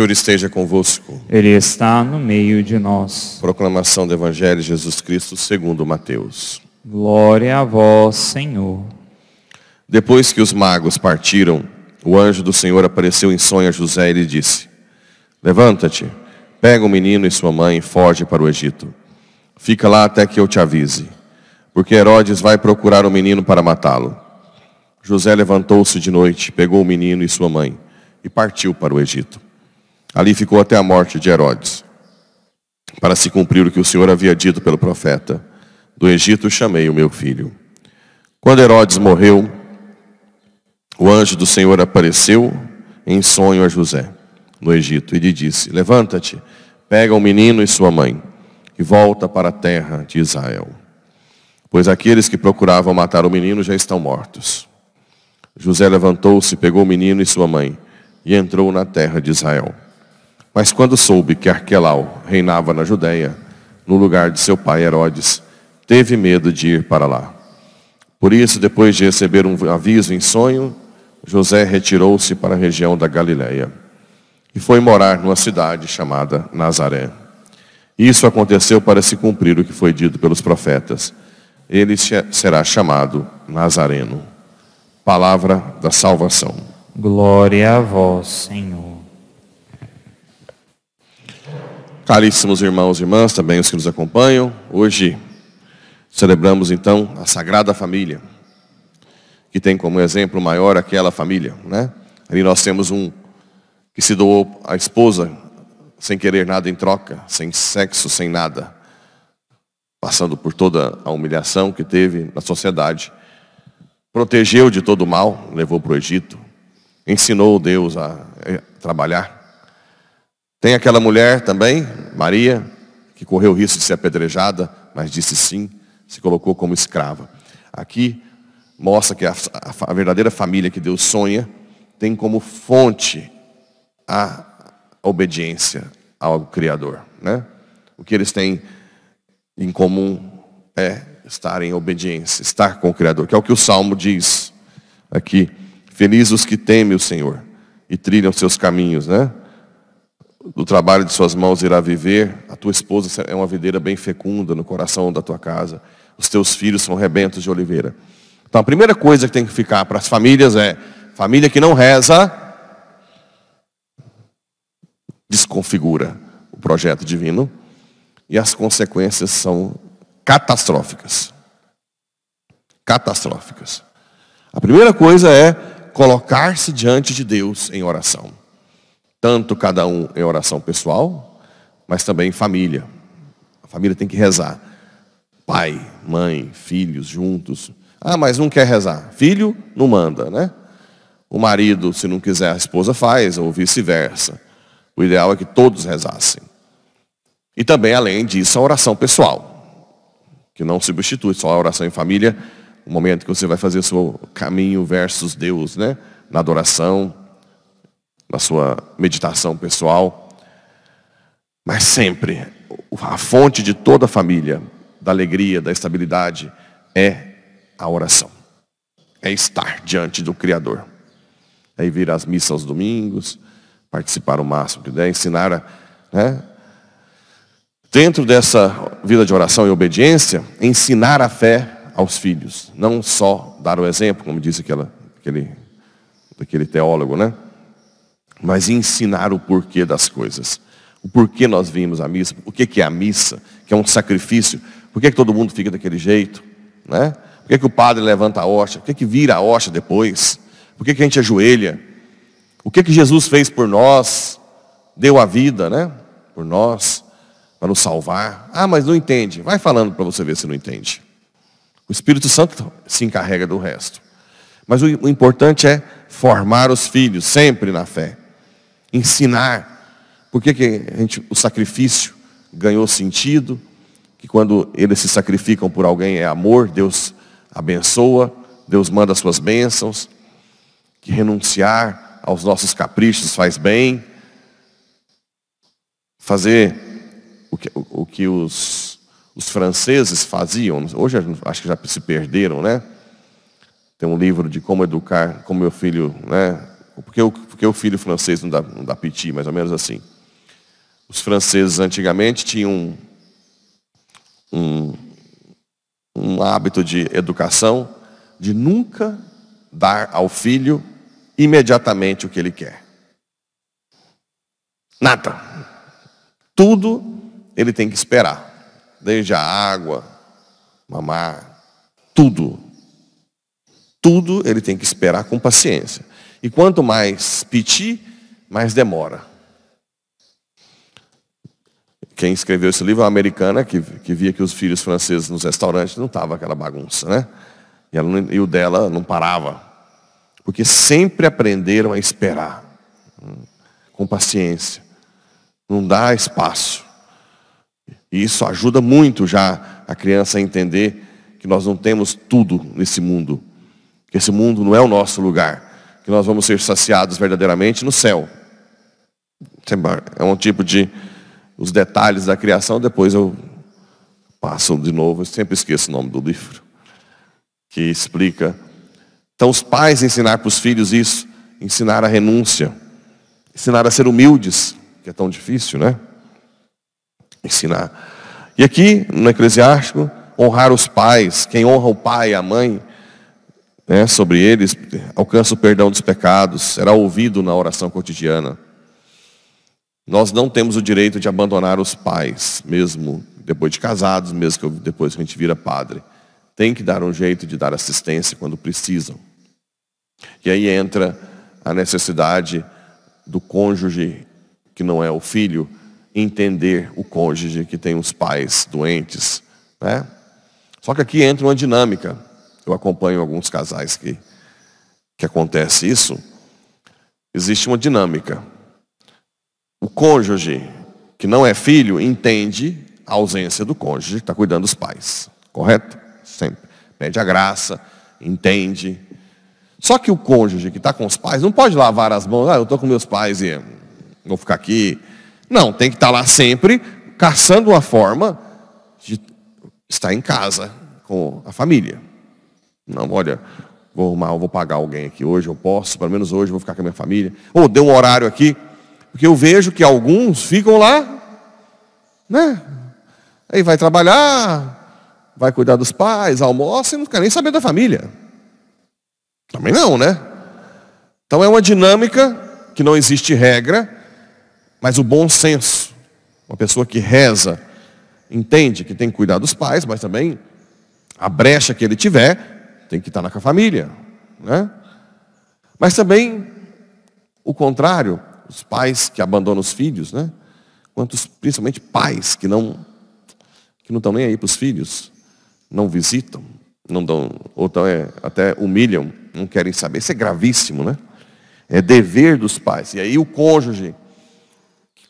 Senhor esteja convosco. Ele está no meio de nós. Proclamação do Evangelho de Jesus Cristo segundo Mateus. Glória a vós, Senhor. Depois que os magos partiram, o anjo do Senhor apareceu em sonho a José e lhe disse, Levanta-te, pega o menino e sua mãe e foge para o Egito. Fica lá até que eu te avise, porque Herodes vai procurar o menino para matá-lo. José levantou-se de noite, pegou o menino e sua mãe e partiu para o Egito Ali ficou até a morte de Herodes, para se cumprir o que o Senhor havia dito pelo profeta: Do Egito chamei o meu filho. Quando Herodes morreu, o anjo do Senhor apareceu em sonho a José, no Egito, e lhe disse: Levanta-te, pega o menino e sua mãe, e volta para a terra de Israel. Pois aqueles que procuravam matar o menino já estão mortos. José levantou-se, pegou o menino e sua mãe, e entrou na terra de Israel mas quando soube que Arquelau reinava na Judéia, no lugar de seu pai Herodes, teve medo de ir para lá. Por isso, depois de receber um aviso em sonho, José retirou-se para a região da Galiléia e foi morar numa cidade chamada Nazaré. Isso aconteceu para se cumprir o que foi dito pelos profetas. Ele será chamado Nazareno. Palavra da salvação. Glória a vós, Senhor. Caríssimos irmãos e irmãs, também os que nos acompanham, hoje celebramos então a Sagrada Família, que tem como exemplo maior aquela família, né? Ali nós temos um que se doou à esposa sem querer nada em troca, sem sexo, sem nada, passando por toda a humilhação que teve na sociedade. Protegeu de todo o mal, levou para o Egito, ensinou Deus a eh, trabalhar tem aquela mulher também, Maria, que correu o risco de ser apedrejada, mas disse sim, se colocou como escrava. Aqui mostra que a, a, a verdadeira família que Deus sonha tem como fonte a obediência ao Criador. Né? O que eles têm em comum é estar em obediência, estar com o Criador, que é o que o Salmo diz aqui. Felizes os que temem o Senhor e trilham seus caminhos, né? do trabalho de suas mãos irá viver, a tua esposa é uma videira bem fecunda no coração da tua casa, os teus filhos são rebentos de oliveira. Então a primeira coisa que tem que ficar para as famílias é, família que não reza, desconfigura o projeto divino e as consequências são catastróficas. Catastróficas. A primeira coisa é colocar-se diante de Deus em oração. Tanto cada um em oração pessoal, mas também em família. A família tem que rezar. Pai, mãe, filhos juntos. Ah, mas não quer rezar. Filho não manda, né? O marido, se não quiser, a esposa faz, ou vice-versa. O ideal é que todos rezassem. E também, além disso, a oração pessoal, que não substitui só a oração em família, o momento que você vai fazer o seu caminho versus Deus, né? Na adoração, na sua meditação pessoal. Mas sempre, a fonte de toda a família, da alegria, da estabilidade, é a oração. É estar diante do Criador. É vir às missas aos domingos, participar o máximo que der, ensinar a, né? Dentro dessa vida de oração e obediência, ensinar a fé aos filhos. Não só dar o exemplo, como disse aquela, aquele, aquele teólogo, né? mas ensinar o porquê das coisas. O porquê nós vimos a missa, o que, é a missa, que é um sacrifício, por que, que todo mundo fica daquele jeito, né? Por que, que o padre levanta a hoxa, por que, que vira a hoxa depois, por que, que a gente ajoelha, o que, que Jesus fez por nós, deu a vida, né? Por nós, para nos salvar. Ah, mas não entende. Vai falando para você ver se não entende. O Espírito Santo se encarrega do resto. Mas o importante é formar os filhos sempre na fé ensinar. Por que, que gente, o sacrifício ganhou sentido? Que quando eles se sacrificam por alguém é amor, Deus abençoa, Deus manda suas bênçãos. Que renunciar aos nossos caprichos faz bem. Fazer o que, o, o que os, os franceses faziam, hoje acho que já se perderam, né? Tem um livro de como educar, como meu filho né, porque o, porque o filho francês não dá, não dá piti, mais ou menos assim. Os franceses antigamente tinham um, um, um hábito de educação de nunca dar ao filho imediatamente o que ele quer. Nada. Tudo ele tem que esperar. Desde a água, mamar, tudo. Tudo ele tem que esperar com paciência. E quanto mais piti, mais demora. Quem escreveu esse livro é uma americana que, que via que os filhos franceses nos restaurantes não tava aquela bagunça, né? E, ela, e o dela não parava. Porque sempre aprenderam a esperar. Hum, com paciência. Não dá espaço. E isso ajuda muito já a criança a entender que nós não temos tudo nesse mundo. Que esse mundo não é o nosso lugar que nós vamos ser saciados verdadeiramente no céu. É um tipo de. Os detalhes da criação, depois eu passo de novo, eu sempre esqueço o nome do livro, que explica. Então, os pais ensinar para os filhos isso, ensinar a renúncia, ensinar a ser humildes, que é tão difícil, né? Ensinar. E aqui, no Eclesiástico, honrar os pais, quem honra o pai e a mãe, né, sobre eles, alcança o perdão dos pecados, será ouvido na oração cotidiana. Nós não temos o direito de abandonar os pais, mesmo depois de casados, mesmo que depois que a gente vira padre. Tem que dar um jeito de dar assistência quando precisam. E aí entra a necessidade do cônjuge, que não é o filho, entender o cônjuge que tem os pais doentes. Né? Só que aqui entra uma dinâmica. Eu acompanho alguns casais que, que acontece isso. Existe uma dinâmica. O cônjuge, que não é filho, entende a ausência do cônjuge que está cuidando dos pais. Correto? Sempre. Pede a graça, entende. Só que o cônjuge que está com os pais não pode lavar as mãos, ah, eu estou com meus pais e hum, vou ficar aqui. Não, tem que estar tá lá sempre, caçando uma forma de estar em casa com a família. Não, olha, vou arrumar, vou pagar alguém aqui hoje, eu posso, pelo menos hoje vou ficar com a minha família. Ou deu um horário aqui, porque eu vejo que alguns ficam lá, né? Aí vai trabalhar, vai cuidar dos pais, almoça e não quer nem saber da família. Também não, né? Então é uma dinâmica que não existe regra, mas o bom senso. Uma pessoa que reza, entende que tem que cuidar dos pais, mas também a brecha que ele tiver, tem que estar na família, né? Mas também o contrário, os pais que abandonam os filhos, né? Quantos, principalmente pais que não que não estão nem aí para os filhos, não visitam, não dão, ou tão, é, até humilham, não querem saber. Isso é gravíssimo, né? É dever dos pais. E aí o cônjuge,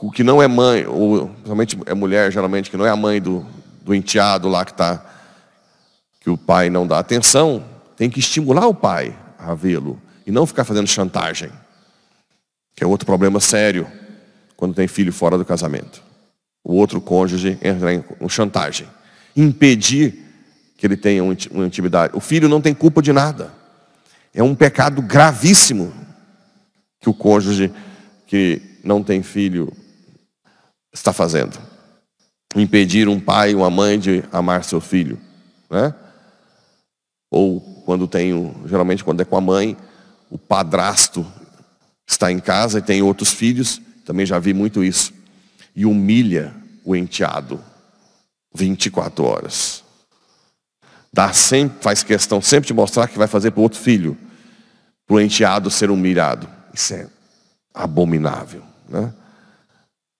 o que não é mãe, ou principalmente é mulher geralmente, que não é a mãe do, do enteado lá que está que o pai não dá atenção, tem que estimular o pai a vê-lo e não ficar fazendo chantagem, que é outro problema sério quando tem filho fora do casamento. O outro cônjuge entra em chantagem, impedir que ele tenha uma intimidade. O filho não tem culpa de nada. É um pecado gravíssimo que o cônjuge que não tem filho está fazendo. Impedir um pai, uma mãe de amar seu filho, né? ou quando tenho, geralmente quando é com a mãe, o padrasto está em casa e tem outros filhos, também já vi muito isso, e humilha o enteado 24 horas. Dá sempre, faz questão sempre de mostrar que vai fazer para o outro filho, para o enteado ser humilhado. Isso é abominável. Né?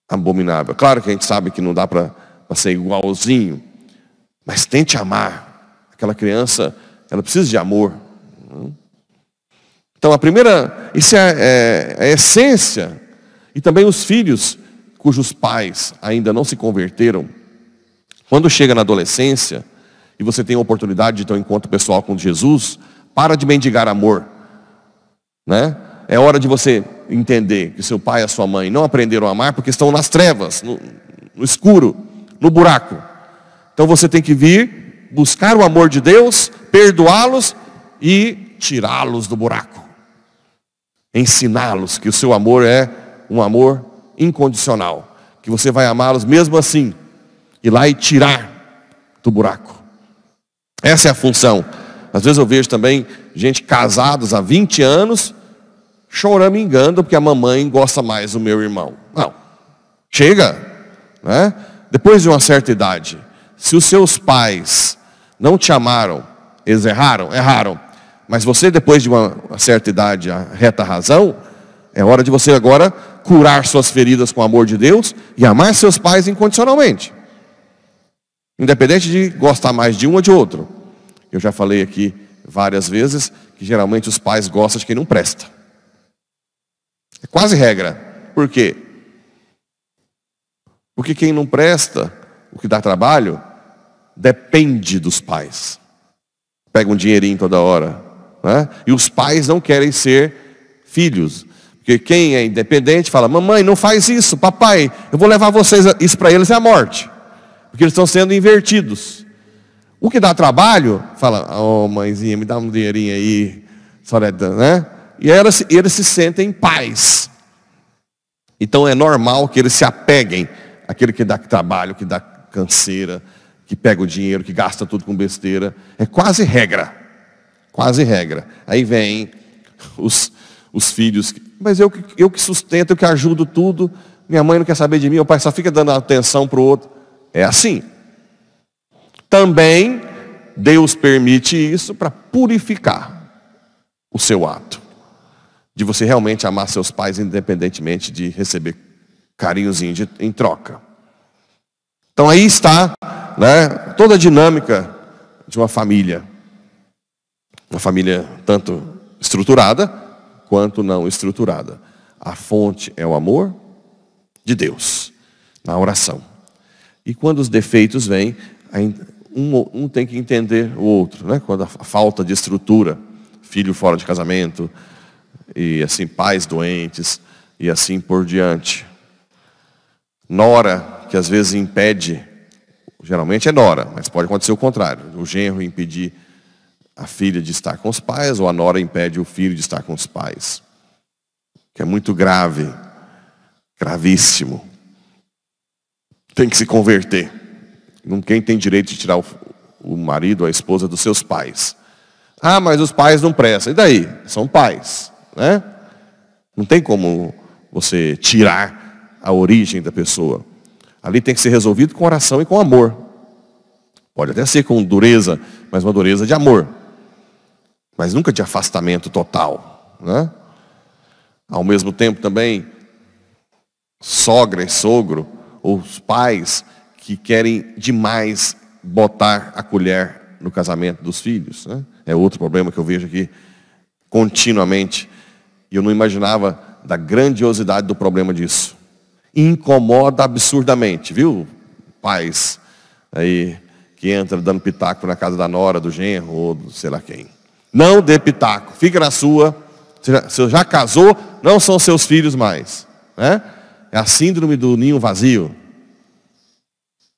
Abominável. Claro que a gente sabe que não dá para ser igualzinho, mas tente amar. Aquela criança ela precisa de amor. Então, a primeira, isso é, é a é essência. E também os filhos cujos pais ainda não se converteram, quando chega na adolescência e você tem a oportunidade de ter um encontro pessoal com Jesus, para de mendigar amor. Né? É hora de você entender que seu pai e a sua mãe não aprenderam a amar porque estão nas trevas, no, no escuro, no buraco. Então você tem que vir buscar o amor de Deus, perdoá-los e tirá-los do buraco. Ensiná-los que o seu amor é um amor incondicional, que você vai amá-los mesmo assim, ir lá e tirar do buraco. Essa é a função. Às vezes eu vejo também gente casados há 20 anos chorando choramingando porque a mamãe gosta mais do meu irmão. Não. Chega, né? Depois de uma certa idade, se os seus pais não te amaram, eles erraram, erraram. Mas você, depois de uma certa idade, a reta razão, é hora de você agora curar suas feridas com o amor de Deus e amar seus pais incondicionalmente. Independente de gostar mais de um ou de outro. Eu já falei aqui várias vezes que geralmente os pais gostam de quem não presta. É quase regra. Por quê? Porque quem não presta, o que dá trabalho, depende dos pais. Pega um dinheirinho toda hora. Né? E os pais não querem ser filhos. Porque quem é independente fala: mamãe, não faz isso, papai, eu vou levar vocês. Isso para eles é a morte. Porque eles estão sendo invertidos. O que dá trabalho, fala: oh, mãezinha, me dá um dinheirinho aí, Soreda, né, né? E eles, eles se sentem em paz. Então é normal que eles se apeguem àquele que dá trabalho, que dá canseira, que pega o dinheiro, que gasta tudo com besteira. É quase regra. Quase regra. Aí vem os, os filhos. Mas eu, eu que sustento, eu que ajudo tudo. Minha mãe não quer saber de mim, meu pai só fica dando atenção para o outro. É assim. Também Deus permite isso para purificar o seu ato. De você realmente amar seus pais independentemente de receber carinhozinho de, em troca. Então aí está né, toda a dinâmica de uma família. Uma família tanto estruturada quanto não estruturada. A fonte é o amor de Deus na oração. E quando os defeitos vêm, um, um tem que entender o outro. Né? Quando a falta de estrutura, filho fora de casamento, e assim pais doentes, e assim por diante. Nora que às vezes impede, geralmente é nora, mas pode acontecer o contrário. O genro impedir a filha de estar com os pais, ou a nora impede o filho de estar com os pais. Que é muito grave, gravíssimo. Tem que se converter. Ninguém tem direito de tirar o, marido a esposa dos seus pais. Ah, mas os pais não prestam. E daí? São pais. Né? Não tem como você tirar a origem da pessoa ali tem que ser resolvido com oração e com amor. Pode até ser com dureza, mas uma dureza de amor. Mas nunca de afastamento total. Né? Ao mesmo tempo também, sogra e sogro, ou os pais que querem demais botar a colher no casamento dos filhos. Né? É outro problema que eu vejo aqui continuamente. E eu não imaginava da grandiosidade do problema disso incomoda absurdamente, viu? Pais aí que entra dando pitaco na casa da nora, do genro ou do sei lá quem. Não dê pitaco, fica na sua. Você já casou, não são seus filhos mais. Né? É a síndrome do ninho vazio.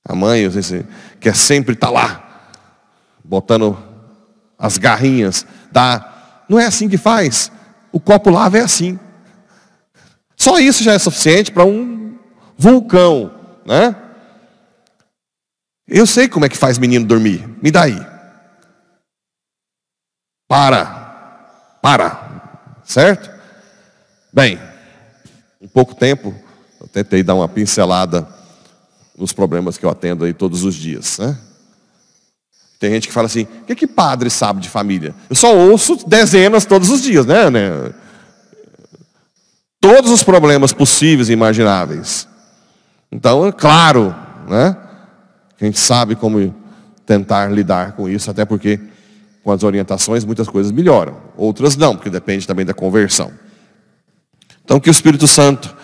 A mãe, se, quer sempre estar tá lá, botando as garrinhas. Da... Não é assim que faz. O copo lava é assim. Só isso já é suficiente para um vulcão, né? Eu sei como é que faz menino dormir. Me dá aí. Para. Para. Certo? Bem, em pouco tempo, eu tentei dar uma pincelada nos problemas que eu atendo aí todos os dias, né? Tem gente que fala assim, o que, que padre sabe de família? Eu só ouço dezenas todos os dias, né? né? Todos os problemas possíveis e imagináveis. Então, é claro, né? A gente sabe como tentar lidar com isso, até porque com as orientações muitas coisas melhoram, outras não, porque depende também da conversão. Então, que o Espírito Santo,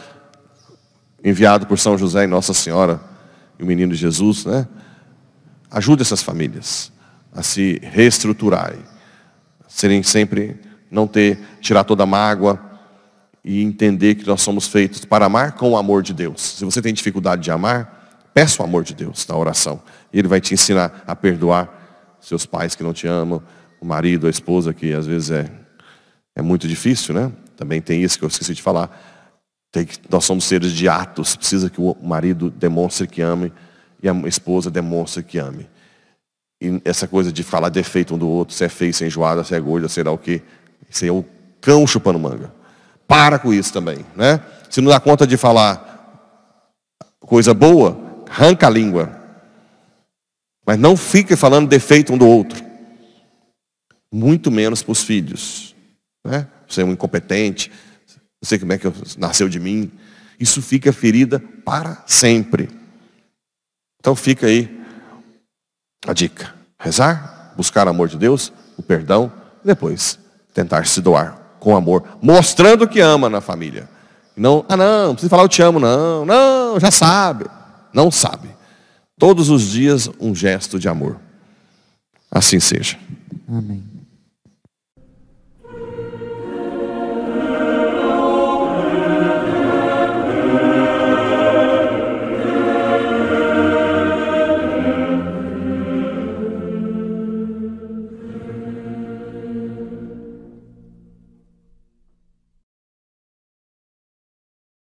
enviado por São José e Nossa Senhora e o menino Jesus, né? Ajude essas famílias a se reestruturarem, serem sempre, não ter, tirar toda a mágoa, e entender que nós somos feitos para amar com o amor de Deus. Se você tem dificuldade de amar, peça o amor de Deus na oração. Ele vai te ensinar a perdoar seus pais que não te amam, o marido, a esposa, que às vezes é, é muito difícil, né? Também tem isso que eu esqueci de falar. Tem que, nós somos seres de atos, precisa que o marido demonstre que ame e a esposa demonstre que ame. E essa coisa de falar defeito um do outro, se é feio, se é enjoada, se é gorda, será é o quê, isso aí é o cão chupando manga. Para com isso também, né? Se não dá conta de falar coisa boa, arranca a língua. Mas não fique falando defeito um do outro. Muito menos para os filhos. Né? Você é um incompetente, não sei como é que nasceu de mim. Isso fica ferida para sempre. Então fica aí a dica. Rezar, buscar o amor de Deus, o perdão, e depois tentar se doar com amor, mostrando que ama na família. Não, ah não, não precisa falar eu te amo, não, não, já sabe. Não sabe. Todos os dias um gesto de amor. Assim seja. Amém.